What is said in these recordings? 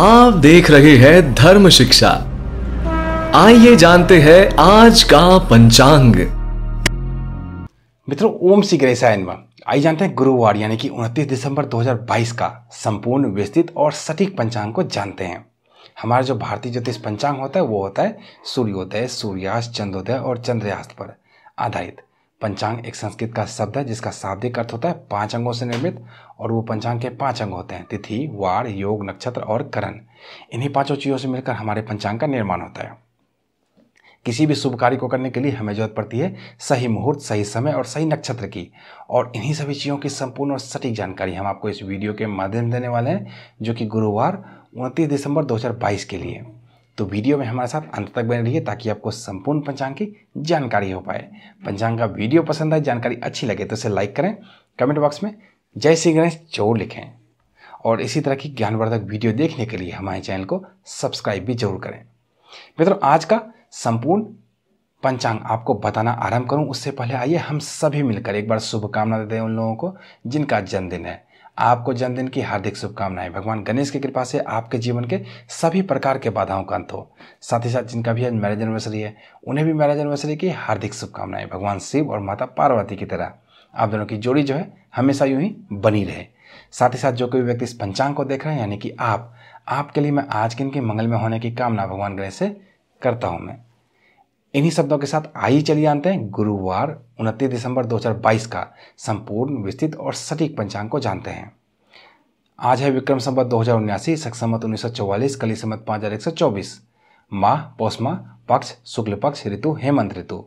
आप देख रहे हैं धर्म शिक्षा आइए जानते हैं आज का पंचांग मित्रों ओम श्री ग्रेसा नमः आइए जानते हैं गुरुवार यानी कि 29 दिसंबर 2022 का संपूर्ण विस्तृत और सटीक पंचांग को जानते हैं हमारा जो भारतीय ज्योतिष पंचांग होता है वो होता है सूर्योदय सूर्यास्त चंद्रोदय और चंद्रयास्त पर आधारित पंचांग एक संस्कृत का शब्द है जिसका शाब्दिक अर्थ होता है पांच अंगों से निर्मित और वो पंचांग के पांच अंग होते हैं तिथि वार योग नक्षत्र और करण इन्हीं पांचों चीज़ों से मिलकर हमारे पंचांग का निर्माण होता है किसी भी शुभ कार्य को करने के लिए हमें जरूरत पड़ती है सही मुहूर्त सही समय और सही नक्षत्र की और इन्हीं सभी चीज़ों की संपूर्ण और सटीक जानकारी हम आपको इस वीडियो के माध्यम देने वाले हैं जो कि गुरुवार उनतीस दिसंबर 2022 के लिए तो वीडियो में हमारे साथ अंत तक बने रहिए ताकि आपको संपूर्ण पंचांग की जानकारी हो पाए पंचांग का वीडियो पसंद आए जानकारी अच्छी लगे तो इसे लाइक करें कमेंट बॉक्स में जय श्री गणेश जरूर लिखें और इसी तरह की ज्ञानवर्धक वीडियो देखने के लिए हमारे चैनल को सब्सक्राइब भी जरूर करें मित्रों आज का संपूर्ण पंचांग आपको बताना आरंभ करूं उससे पहले आइए हम सभी मिलकर एक बार शुभकामना देते हैं उन लोगों को जिनका जन्मदिन है आपको जन्मदिन की हार्दिक शुभकामनाएं भगवान गणेश की कृपा से आपके जीवन के सभी प्रकार के बाधाओं का अंत हो साथ ही साथ जिनका भी आज मैरिज एनिवर्सरी है उन्हें भी मैरिज एनिवर्सरी की हार्दिक शुभकामनाएं भगवान शिव और माता पार्वती की तरह आप दोनों की जोड़ी जो है हमेशा यूं ही बनी रहे साथ ही साथ जो कोई व्यक्ति इस पंचांग को देख रहे हैं यानी कि आप आपके लिए मैं आज के इनके मंगल में होने की कामना भगवान गणेश से करता हूँ मैं इन्हीं शब्दों के साथ आइए चलिए जानते हैं गुरुवार उनतीस दिसंबर 2022 का संपूर्ण विस्तृत और सटीक पंचांग को जानते हैं आज है विक्रम संबत दो हज़ार उन्यासी सक्समत उन्नीस सौ चौवालीस कली सम्मत पाँच हज़ार एक सौ चौबीस माह पौषमा पक्ष शुक्ल पक्ष ऋतु हेमंत ऋतु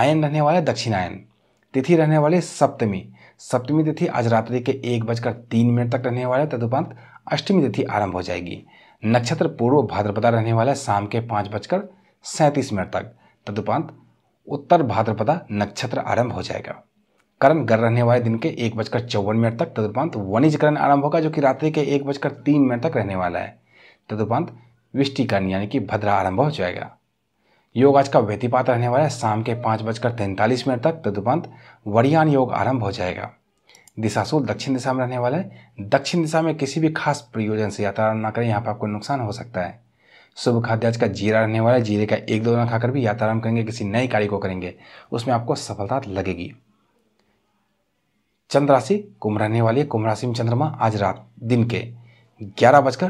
आयन रहने वाले दक्षिणायन तिथि रहने वाले सप्तमी सप्तमी तिथि आज रात्रि के एक बजकर तीन मिनट तक रहने वाले तदुपरांत अष्टमी तिथि आरंभ हो जाएगी नक्षत्र पूर्व भाद्रपदा रहने वाला शाम के पाँच बजकर सैंतीस मिनट तक तदुपरांत उत्तर भाद्रपदा नक्षत्र आरंभ हो जाएगा करण गर रहने वाले दिन के एक बजकर चौवन मिनट तक तदुपरांत करण आरंभ होगा जो कि रात्रि के एक बजकर तीन मिनट तक रहने वाला है तदुपरांत विष्टिकरण यानी कि भद्रा आरंभ हो जाएगा योग आज का व्यतिपात रहने वाला है शाम के पाँच बजकर तैंतालीस मिनट तक तदुपरांत वरियान योग आरंभ हो जाएगा दिशाशूल दक्षिण दिशा में रहने वाला है दक्षिण दिशा में किसी भी खास प्रयोजन से यात्रा न करें यहाँ पर आपको नुकसान हो सकता है शुभ खाद्य आज का जीरा रहने वाला है जीरे का एक दो दाना खाकर भी यात्रा करेंगे किसी नए कार्य को करेंगे उसमें आपको सफलता लगेगी चंद्र राशि कुंभ रहने वाली है कुंभ राशि में चंद्रमा आज रात दिन के ग्यारह बजकर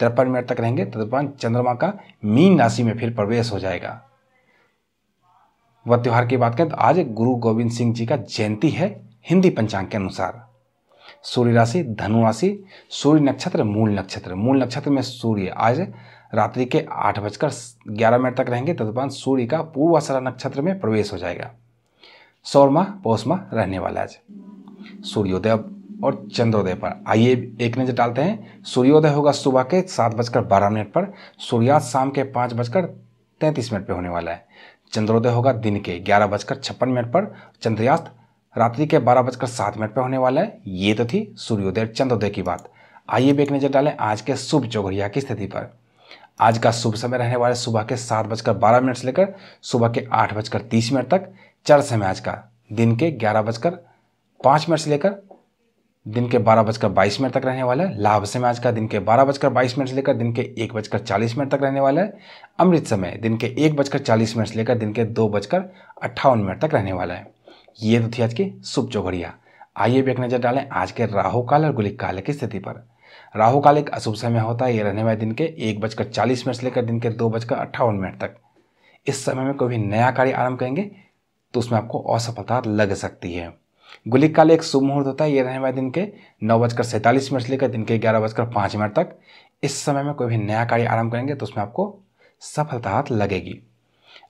तिरपन मिनट तक रहेंगे तदुपरांत चंद्रमा का मीन राशि में फिर प्रवेश हो जाएगा व त्यौहार की बात करें तो आज गुरु गोविंद सिंह जी का जयंती है हिंदी पंचांग के अनुसार सूर्य राशि धनु राशि सूर्य नक्षत्र मूल नक्षत्र मूल नक्षत्र में सूर्य आज रात्रि के आठ बजकर ग्यारह मिनट तक रहेंगे तदुपरांत सूर्य का पूर्वाशरा नक्षत्र में प्रवेश हो जाएगा सौरमा पौषमा रहने वाला आज सूर्योदय और चंद्रोदय पर आइए एक नज़र डालते हैं सूर्योदय होगा सुबह के सात बजकर बारह मिनट पर सूर्यास्त शाम के पाँच बजकर तैंतीस मिनट पर होने वाला है चंद्रोदय होगा दिन के ग्यारह बजकर छप्पन मिनट पर चंद्रयास्त रात्रि के बारह बजकर सात मिनट पर होने वाला है ये तो थी सूर्योदय चंद्रोदय की बात आइए एक नज़र डालें आज के शुभ चौघरिया की स्थिति पर आज का शुभ समय रहने वाला सुबह के सात बजकर बारह मिनट से लेकर सुबह के आठ बजकर तीस मिनट तक चर समय आज का दिन के ग्यारह बजकर पाँच मिनट से लेकर दिन के बारह बजकर बाईस मिनट तक रहने वाला है लाभ समय आज का दिन के बारह बजकर बाईस मिनट से लेकर दिन के एक बजकर चालीस मिनट तक रहने वाला है अमृत समय दिन के एक बजकर चालीस मिनट से लेकर दिन के दो बजकर अट्ठावन मिनट तक रहने वाला है ये तो थी आज की शुभ चौघड़िया आइए भी एक नज़र डालें आज के राहु काल और गुलिक काल की स्थिति पर राहु काल एक अशुभ समय होता है ये रहने वाले दिन के एक बजकर चालीस मिनट से लेकर दिन के दो बजकर अट्ठावन मिनट तक इस समय में कोई भी नया कार्य आरंभ करेंगे तो उसमें आपको असफलता लग सकती है गुलिक काल एक शुभ मुहूर्त होता है ये रहने वाले दिन के नौ बजकर सैंतालीस मिनट से लेकर दिन के ग्यारह बजकर पाँच मिनट तक इस समय में कोई भी नया कार्य आरंभ करेंगे तो उसमें आपको सफलता लगेगी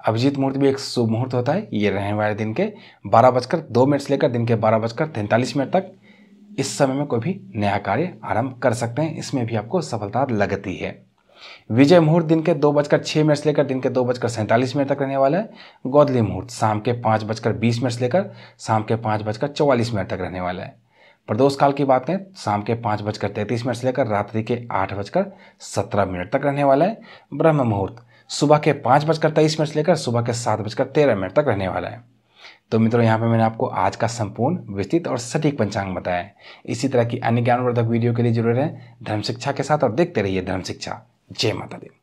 अभिजीत मुहूर्त भी एक शुभ मुहूर्त होता है ये रहने वाले दिन के बारह बजकर दो मिनट से लेकर दिन के बारह बजकर तैंतालीस मिनट तक इस समय में कोई भी नया कार्य आरंभ कर सकते हैं इसमें भी आपको सफलता लगती है विजय मुहूर्त दिन के दो बजकर छः मिनट से लेकर दिन के दो बजकर सैंतालीस मिनट तक रहने वाला है गौदली मुहूर्त शाम के पाँच बजकर बीस मिनट से लेकर शाम के पाँच बजकर चौवालीस मिनट तक रहने वाला है प्रदोष काल की बात करें शाम के पाँच बजकर तैंतीस मिनट से लेकर रात्रि के आठ बजकर सत्रह मिनट तक रहने वाला है ब्रह्म मुहूर्त सुबह के पाँच बजकर तेईस मिनट से लेकर सुबह के सात बजकर तेरह मिनट तक रहने वाला है तो मित्रों यहाँ पर मैंने आपको आज का संपूर्ण विस्तृत और सटीक पंचांग बताया है इसी तरह की अन्य ज्ञानवर्धक वीडियो के लिए जुड़े रहें धर्म शिक्षा के साथ और देखते रहिए धर्म शिक्षा जय माता दी